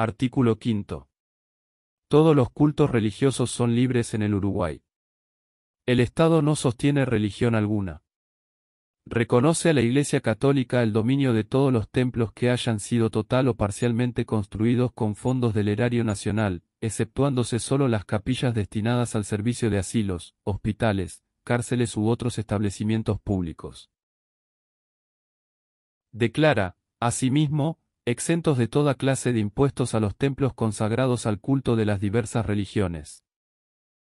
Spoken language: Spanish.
Artículo 5. Todos los cultos religiosos son libres en el Uruguay. El Estado no sostiene religión alguna. Reconoce a la Iglesia Católica el dominio de todos los templos que hayan sido total o parcialmente construidos con fondos del erario nacional, exceptuándose solo las capillas destinadas al servicio de asilos, hospitales, cárceles u otros establecimientos públicos. Declara, asimismo, exentos de toda clase de impuestos a los templos consagrados al culto de las diversas religiones.